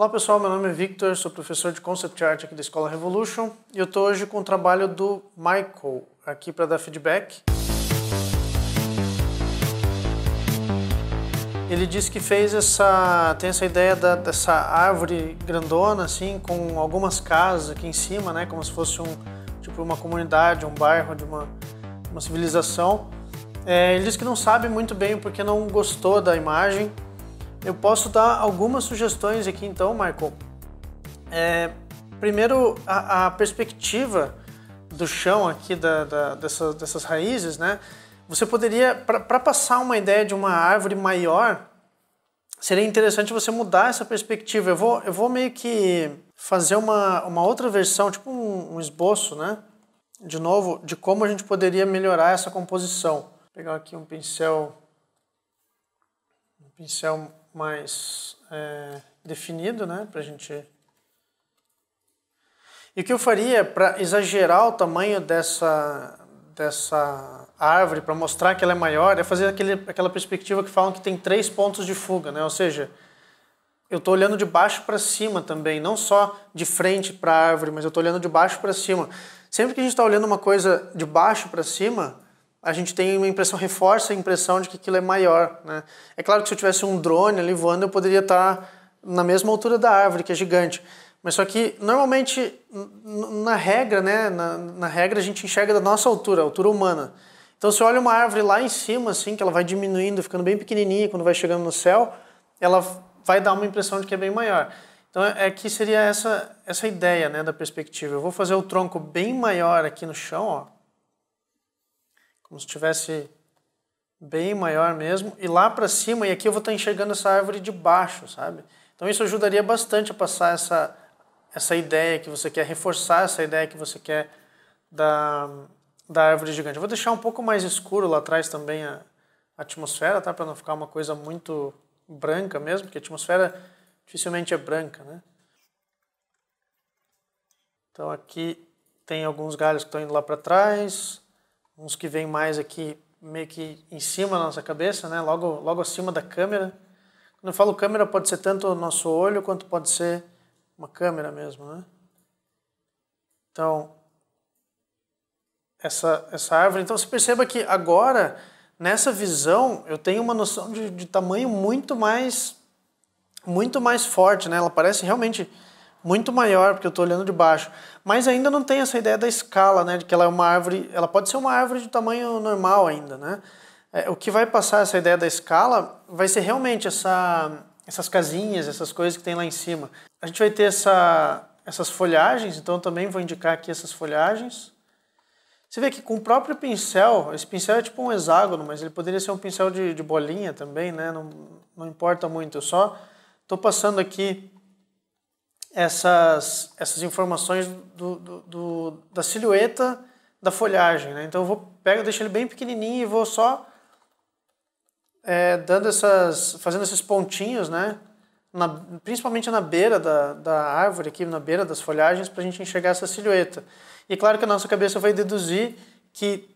Olá pessoal, meu nome é Victor, sou professor de Concept Art aqui da Escola Revolution e eu estou hoje com o trabalho do Michael aqui para dar feedback. Ele disse que fez essa, tem essa ideia da, dessa árvore grandona assim, com algumas casas aqui em cima, né, como se fosse um tipo uma comunidade, um bairro de uma, uma civilização. É, ele disse que não sabe muito bem porque não gostou da imagem, eu posso dar algumas sugestões aqui então, Marco. É, primeiro, a, a, perspectiva do chão aqui da, da, dessa, dessas raízes, né? Você poderia, para passar uma ideia de uma árvore maior, seria interessante você mudar essa perspectiva. Eu vou, eu vou meio que fazer uma, uma outra versão, tipo um, um esboço, né? De novo, de como a gente poderia melhorar essa composição. Vou pegar aqui um pincel, um pincel mais é, definido, né? Para a gente. E o que eu faria para exagerar o tamanho dessa, dessa árvore, para mostrar que ela é maior, é fazer aquele, aquela perspectiva que falam que tem três pontos de fuga, né? Ou seja, eu estou olhando de baixo para cima também, não só de frente para a árvore, mas eu estou olhando de baixo para cima. Sempre que a gente está olhando uma coisa de baixo para cima, a gente tem uma impressão, reforça a impressão de que aquilo é maior. Né? É claro que se eu tivesse um drone ali voando, eu poderia estar na mesma altura da árvore, que é gigante. Mas só que, normalmente, na regra, né, na, na, regra a gente enxerga da nossa altura, a altura humana. Então, se eu olho uma árvore lá em cima, assim, que ela vai diminuindo, ficando bem pequenininha, quando vai chegando no céu, ela vai dar uma impressão de que é bem maior. Então, é, é que seria essa, essa ideia né, da perspectiva. Eu vou fazer o tronco bem maior aqui no chão, ó, como se tivesse bem maior mesmo, e lá para cima, e aqui eu vou estar tá enxergando essa árvore de baixo, sabe? Então isso ajudaria bastante a passar essa, essa ideia que você quer, reforçar essa ideia que você quer da, da árvore gigante. Eu vou deixar um pouco mais escuro lá atrás também a, a atmosfera, tá? Para não ficar uma coisa muito branca mesmo, porque a atmosfera dificilmente é branca, né? Então aqui tem alguns galhos que estão indo lá para trás, uns que vêm mais aqui meio que em cima da nossa cabeça, né? Logo, logo acima da câmera. Quando eu falo câmera, pode ser tanto o nosso olho quanto pode ser uma câmera mesmo, né? Então, essa, essa árvore. Então, você perceba que agora, nessa visão, eu tenho uma noção de, de tamanho muito mais muito mais forte, né? Ela parece realmente muito maior, porque eu estou olhando de baixo. Mas ainda não tem essa ideia da escala, né? De que ela é uma árvore, ela pode ser uma árvore de tamanho normal ainda, né? É, o que vai passar essa ideia da escala vai ser realmente essa, essas casinhas, essas coisas que tem lá em cima. A gente vai ter essa, essas folhagens, então também vou indicar aqui essas folhagens. Você vê que com o próprio pincel, esse pincel é tipo um hexágono, mas ele poderia ser um pincel de, de bolinha também, né? Não, não importa muito, eu só estou passando aqui essas, essas informações do, do, do, da silhueta da folhagem. Né? Então eu vou, pego, deixo ele bem pequenininho e vou só é, dando essas, fazendo esses pontinhos, né? Na, principalmente na beira da, da árvore, aqui na beira das folhagens, para a gente enxergar essa silhueta. E claro que a nossa cabeça vai deduzir que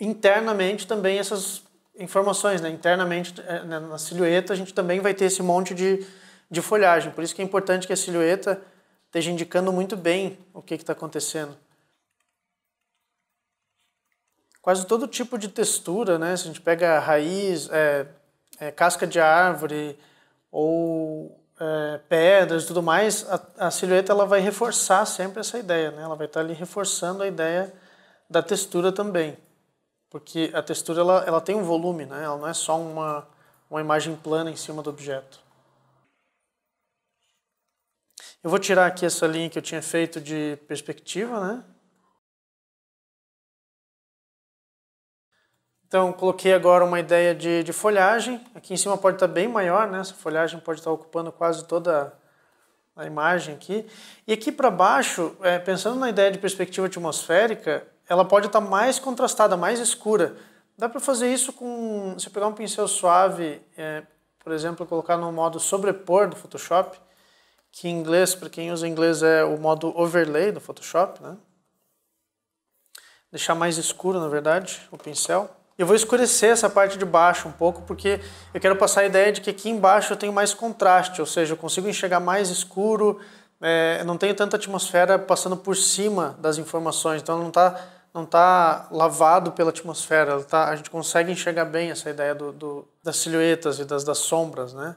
internamente também essas informações, né? internamente é, né? na silhueta a gente também vai ter esse monte de de folhagem. Por isso que é importante que a silhueta esteja indicando muito bem o que está acontecendo. Quase todo tipo de textura, né? Se a gente pega raiz, é, é, casca de árvore ou é, pedras e tudo mais, a, a, silhueta ela vai reforçar sempre essa ideia, né? Ela vai estar tá ali reforçando a ideia da textura também. Porque a textura ela, ela tem um volume, né? Ela não é só uma, uma imagem plana em cima do objeto. Eu vou tirar aqui essa linha que eu tinha feito de perspectiva, né? Então, coloquei agora uma ideia de, de folhagem. Aqui em cima pode estar bem maior, né? Essa folhagem pode estar ocupando quase toda a imagem aqui. E aqui para baixo, é, pensando na ideia de perspectiva atmosférica, ela pode estar mais contrastada, mais escura. Dá para fazer isso com... Se eu pegar um pincel suave, é, por exemplo, colocar no modo sobrepor do Photoshop, que em inglês, para quem usa inglês, é o modo overlay do Photoshop, né? Deixar mais escuro, na verdade, o pincel. Eu vou escurecer essa parte de baixo um pouco, porque eu quero passar a ideia de que aqui embaixo eu tenho mais contraste, ou seja, eu consigo enxergar mais escuro, é, não tenho tanta atmosfera passando por cima das informações, então não está não tá lavado pela atmosfera, tá, a gente consegue enxergar bem essa ideia do, do das silhuetas e das, das sombras, né?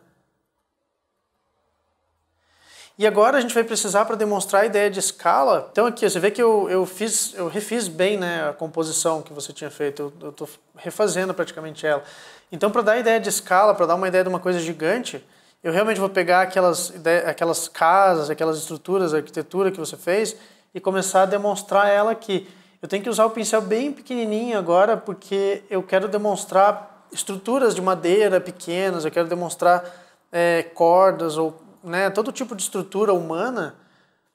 E agora a gente vai precisar para demonstrar a ideia de escala. Então aqui, você vê que eu, eu, fiz, eu refiz bem né, a composição que você tinha feito. Eu estou refazendo praticamente ela. Então para dar a ideia de escala, para dar uma ideia de uma coisa gigante, eu realmente vou pegar aquelas, aquelas casas, aquelas estruturas, a arquitetura que você fez e começar a demonstrar ela aqui. Eu tenho que usar o pincel bem pequenininho agora porque eu quero demonstrar estruturas de madeira pequenas, eu quero demonstrar é, cordas ou né, todo tipo de estrutura humana,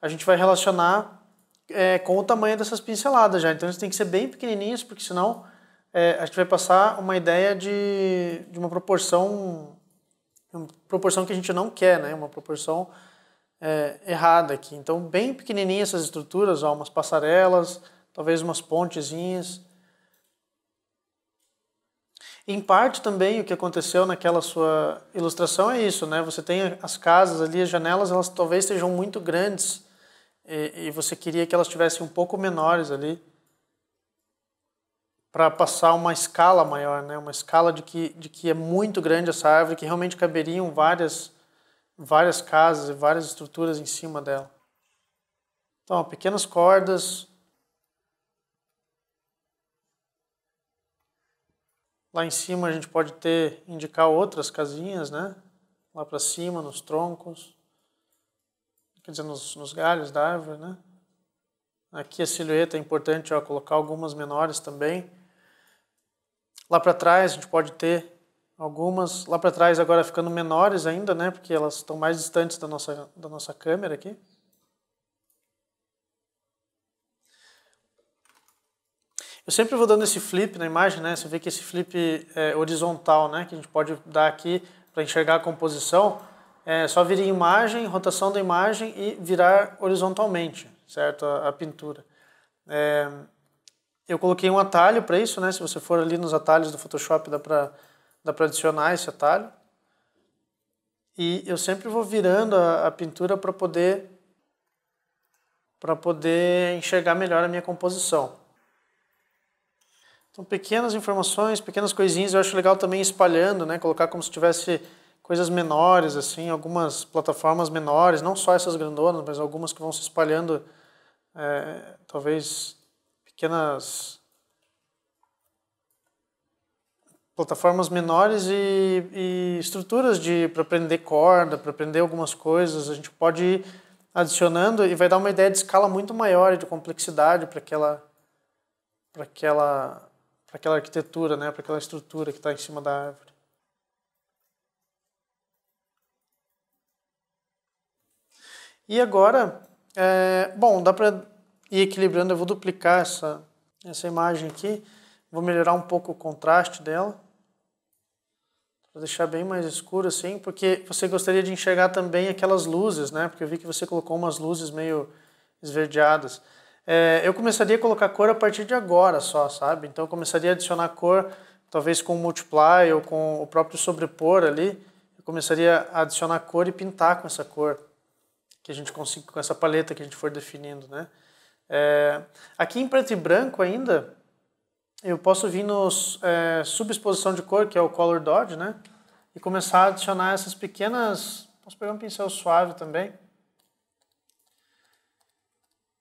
a gente vai relacionar é, com o tamanho dessas pinceladas já. Então eles têm que ser bem pequenininhos, porque senão é, a gente vai passar uma ideia de, de uma proporção uma proporção que a gente não quer, né? uma proporção é, errada aqui. Então, bem pequenininhas essas estruturas, ó, umas passarelas, talvez umas pontezinhas. Em parte também o que aconteceu naquela sua ilustração é isso, né? Você tem as casas ali, as janelas, elas talvez sejam muito grandes e, e você queria que elas tivessem um pouco menores ali para passar uma escala maior, né? Uma escala de que de que é muito grande essa árvore, que realmente caberiam várias várias casas e várias estruturas em cima dela. Então, pequenas cordas, Lá em cima a gente pode ter indicar outras casinhas, né? Lá para cima, nos troncos, quer dizer, nos, nos galhos da árvore, né? Aqui a silhueta é importante, ó, colocar algumas menores também. Lá para trás a gente pode ter algumas, lá para trás agora ficando menores ainda, né? Porque elas estão mais distantes da nossa, da nossa câmera aqui. Eu sempre vou dando esse flip na imagem, né? Você vê que esse flip é horizontal, né? Que a gente pode dar aqui para enxergar a composição. É só vir em imagem, rotação da imagem e virar horizontalmente, certo? A, a pintura. É, eu coloquei um atalho para isso, né? Se você for ali nos atalhos do Photoshop, dá para dá adicionar esse atalho. E eu sempre vou virando a, a pintura para poder para poder enxergar melhor a minha composição. Então, pequenas informações, pequenas coisinhas. Eu acho legal também espalhando, né? Colocar como se tivesse coisas menores, assim, algumas plataformas menores, não só essas grandonas, mas algumas que vão se espalhando, é, talvez pequenas plataformas menores e, e estruturas de para aprender corda, para aprender algumas coisas. A gente pode ir adicionando e vai dar uma ideia de escala muito maior e de complexidade para aquela para aquela para aquela arquitetura, né? para aquela estrutura que está em cima da árvore. E agora, é, bom, dá para ir equilibrando, eu vou duplicar essa, essa imagem aqui, vou melhorar um pouco o contraste dela, para deixar bem mais escuro assim, porque você gostaria de enxergar também aquelas luzes, né? Porque eu vi que você colocou umas luzes meio esverdeadas é, eu começaria a colocar cor a partir de agora só, sabe? Então eu começaria a adicionar cor, talvez com o multiply ou com o próprio sobrepor ali. Eu começaria a adicionar cor e pintar com essa cor que a gente consiga, com essa paleta que a gente for definindo, né? É, aqui em preto e branco ainda, eu posso vir no é, subexposição de cor, que é o Color Dodge, né? E começar a adicionar essas pequenas... Posso pegar um pincel suave também?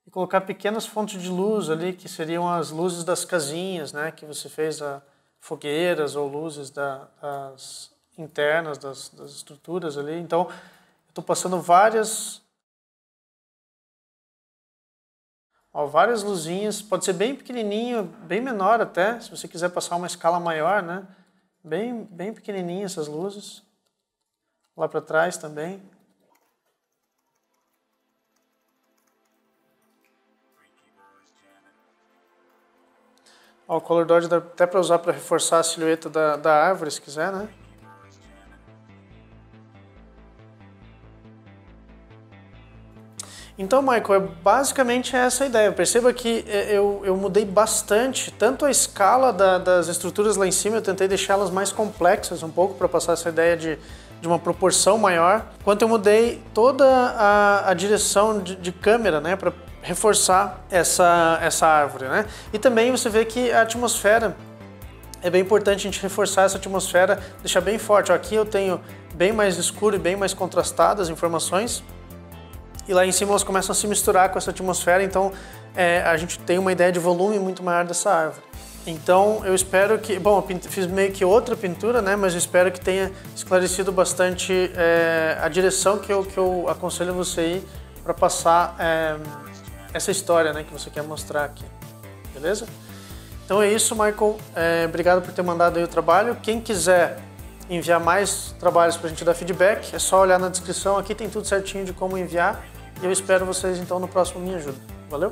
e colocar pequenas fontes de luz ali, que seriam as luzes das casinhas, né, que você fez, a, fogueiras ou luzes da, das internas das, das estruturas ali. Então, estou passando várias ó, várias luzinhas, pode ser bem pequenininho, bem menor até, se você quiser passar uma escala maior, né? Bem, bem pequenininho essas luzes. Lá para trás também. Ó, o color dodge dá até para usar para reforçar a silhueta da, da árvore, se quiser, né? Então, Michael, é basicamente essa a ideia. Perceba que é, eu, eu mudei bastante, tanto a escala da, das estruturas lá em cima, eu tentei deixá-las mais complexas um pouco para passar essa ideia de, de uma proporção maior, quanto eu mudei toda a, a direção de, de câmera, né, para reforçar essa, essa árvore, né? E também você vê que a atmosfera é bem importante a gente reforçar essa atmosfera, deixar bem forte. Ó, aqui eu tenho bem mais escuro e bem mais contrastado as informações. E lá em cima elas começam a se misturar com essa atmosfera, então é, a gente tem uma ideia de volume muito maior dessa árvore. Então eu espero que. Bom, eu fiz meio que outra pintura, né? Mas eu espero que tenha esclarecido bastante é, a direção que eu, que eu aconselho você ir para passar. É, essa história né, que você quer mostrar aqui. Beleza? Então é isso, Michael. É, obrigado por ter mandado aí o trabalho. Quem quiser enviar mais trabalhos para a gente dar feedback, é só olhar na descrição. Aqui tem tudo certinho de como enviar. E eu espero vocês então no próximo Me Ajuda. Valeu!